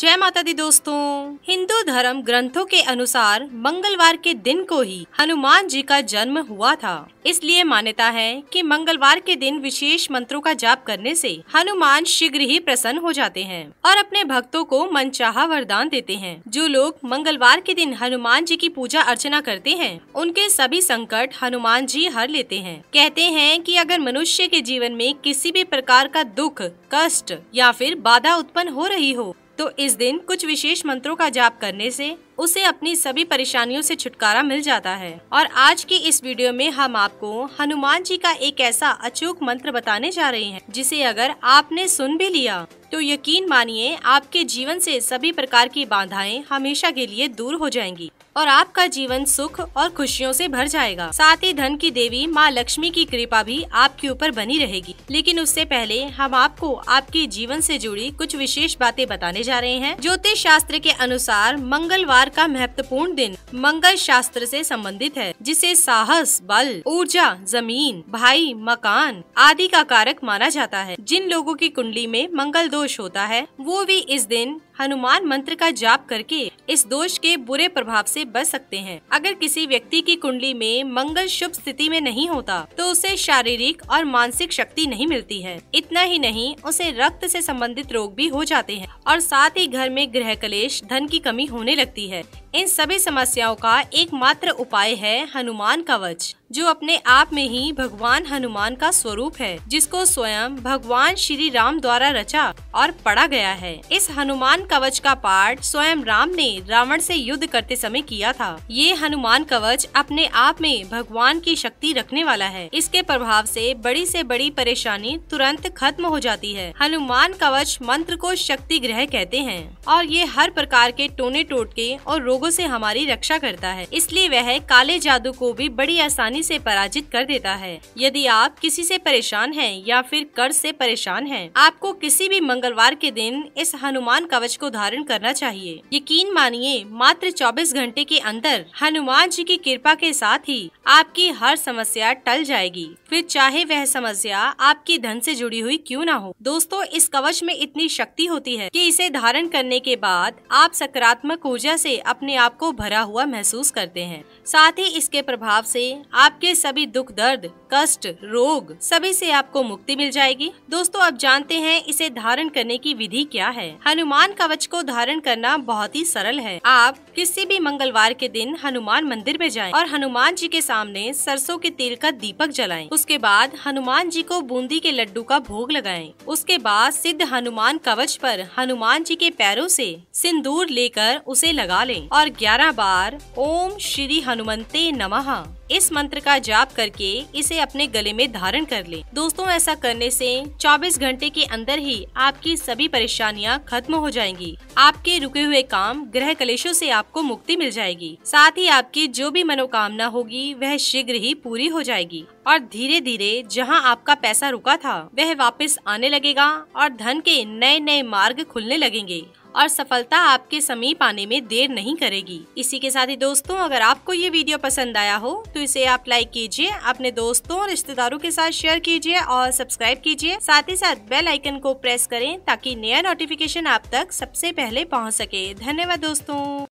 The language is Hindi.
जय माता दी दोस्तों हिंदू धर्म ग्रंथों के अनुसार मंगलवार के दिन को ही हनुमान जी का जन्म हुआ था इसलिए मान्यता है कि मंगलवार के दिन विशेष मंत्रों का जाप करने से हनुमान शीघ्र ही प्रसन्न हो जाते हैं और अपने भक्तों को मनचाहा वरदान देते हैं जो लोग मंगलवार के दिन हनुमान जी की पूजा अर्चना करते हैं उनके सभी संकट हनुमान जी हर लेते हैं कहते हैं की अगर मनुष्य के जीवन में किसी भी प्रकार का दुख कष्ट या फिर बाधा उत्पन्न हो रही हो तो इस दिन कुछ विशेष मंत्रों का जाप करने से उसे अपनी सभी परेशानियों से छुटकारा मिल जाता है और आज की इस वीडियो में हम आपको हनुमान जी का एक ऐसा अचूक मंत्र बताने जा रहे हैं जिसे अगर आपने सुन भी लिया तो यकीन मानिए आपके जीवन से सभी प्रकार की बाधाएं हमेशा के लिए दूर हो जाएंगी और आपका जीवन सुख और खुशियों से भर जाएगा साथ ही धन की देवी माँ लक्ष्मी की कृपा भी आपके ऊपर बनी रहेगी लेकिन उससे पहले हम आपको आपके जीवन से जुड़ी कुछ विशेष बातें बताने जा रहे हैं ज्योतिष शास्त्र के अनुसार मंगलवार का महत्वपूर्ण दिन मंगल शास्त्र से संबंधित है जिसे साहस बल ऊर्जा जमीन भाई मकान आदि का कारक माना जाता है जिन लोगों की कुंडली में मंगल दोष होता है वो भी इस दिन हनुमान मंत्र का जाप करके इस दोष के बुरे प्रभाव से बच सकते हैं अगर किसी व्यक्ति की कुंडली में मंगल शुभ स्थिति में नहीं होता तो उसे शारीरिक और मानसिक शक्ति नहीं मिलती है इतना ही नहीं उसे रक्त से संबंधित रोग भी हो जाते हैं और साथ ही घर में गृह कलेश धन की कमी होने लगती है इन सभी समस्याओं का एकमात्र उपाय है हनुमान कवच जो अपने आप में ही भगवान हनुमान का स्वरूप है जिसको स्वयं भगवान श्री राम द्वारा रचा और पढ़ा गया है इस हनुमान कवच का पाठ स्वयं राम ने रावण से युद्ध करते समय किया था ये हनुमान कवच अपने आप में भगवान की शक्ति रखने वाला है इसके प्रभाव से बड़ी से बड़ी परेशानी तुरंत खत्म हो जाती है हनुमान कवच मंत्र को शक्ति ग्रह कहते हैं और ये हर प्रकार के टोने टोटके और रोग लोगों से हमारी रक्षा करता है इसलिए वह काले जादू को भी बड़ी आसानी से पराजित कर देता है यदि आप किसी से परेशान हैं या फिर कर्ज से परेशान हैं, आपको किसी भी मंगलवार के दिन इस हनुमान कवच को धारण करना चाहिए यकीन मानिए मात्र चौबीस घंटे के अंदर हनुमान जी की कृपा के साथ ही आपकी हर समस्या टल जाएगी फिर चाहे वह समस्या आपके धन से जुड़ी हुई क्यों ना हो दोस्तों इस कवच में इतनी शक्ति होती है कि इसे धारण करने के बाद आप सकारात्मक ऊर्जा से अपने अपने आप को भरा हुआ महसूस करते हैं साथ ही इसके प्रभाव से आपके सभी दुख दर्द कष्ट रोग सभी से आपको मुक्ति मिल जाएगी दोस्तों अब जानते हैं इसे धारण करने की विधि क्या है हनुमान कवच को धारण करना बहुत ही सरल है आप किसी भी मंगलवार के दिन हनुमान मंदिर में जाएं और हनुमान जी के सामने सरसों के तेल का दीपक जलाएं। उसके बाद हनुमान जी को बूंदी के लड्डू का भोग लगाएं। उसके बाद सिद्ध हनुमान कवच पर हनुमान जी के पैरों से सिंदूर लेकर उसे लगा लें और 11 बार ओम श्री हनुमंते नमः इस मंत्र का जाप करके इसे अपने गले में धारण कर लें। दोस्तों ऐसा करने से 24 घंटे के अंदर ही आपकी सभी परेशानियां खत्म हो जाएंगी आपके रुके हुए काम ग्रह कलेशों से आपको मुक्ति मिल जाएगी साथ ही आपकी जो भी मनोकामना होगी वह शीघ्र ही पूरी हो जाएगी और धीरे धीरे जहां आपका पैसा रुका था वह वापस आने लगेगा और धन के नए नए मार्ग खुलने लगेंगे और सफलता आपके समीप आने में देर नहीं करेगी इसी के साथ ही दोस्तों अगर आपको ये वीडियो पसंद आया हो तो इसे आप लाइक कीजिए अपने दोस्तों और रिश्तेदारों के साथ शेयर कीजिए और सब्सक्राइब कीजिए साथ ही साथ बेल आइकन को प्रेस करें ताकि नया नोटिफिकेशन आप तक सबसे पहले पहुँच सके धन्यवाद दोस्तों